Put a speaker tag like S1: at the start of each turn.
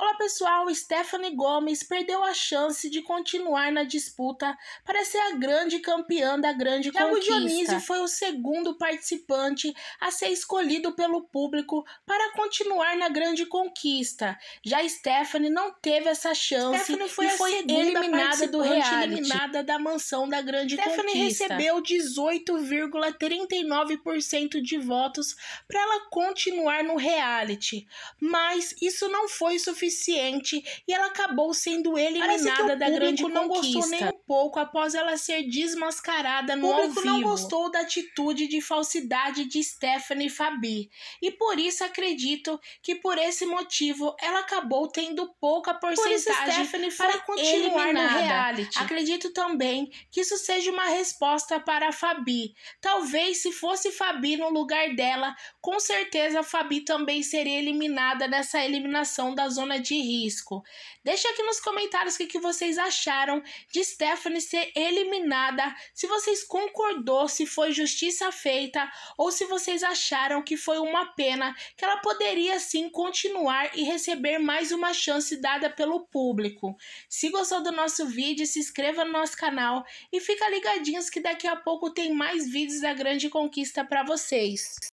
S1: Olá pessoal, Stephanie Gomes perdeu a chance de continuar na disputa para ser a grande campeã da grande Thiago conquista. Dionísio foi o segundo participante a ser escolhido pelo público para continuar na grande conquista. Já Stephanie não teve essa chance foi e foi eliminada do reality, eliminada da mansão da grande Stephanie conquista. recebeu 18,39% de votos para ela continuar no reality, mas isso não foi suficiente suficiente e ela acabou sendo eliminada da grande não conquista. não gostou nem um pouco após ela ser desmascarada no ao vivo. O público não gostou da atitude de falsidade de Stephanie Fabi e por isso acredito que por esse motivo ela acabou tendo pouca porcentagem por isso, para continuar eliminada. no reality. Acredito também que isso seja uma resposta para a Fabi. Talvez se fosse Fabi no lugar dela, com certeza a Fabi também seria eliminada nessa eliminação da zona de risco. Deixa aqui nos comentários o que, que vocês acharam de Stephanie ser eliminada, se vocês concordou, se foi justiça feita ou se vocês acharam que foi uma pena, que ela poderia sim continuar e receber mais uma chance dada pelo público. Se gostou do nosso vídeo, se inscreva no nosso canal e fica ligadinhos que daqui a pouco tem mais vídeos da Grande Conquista para vocês.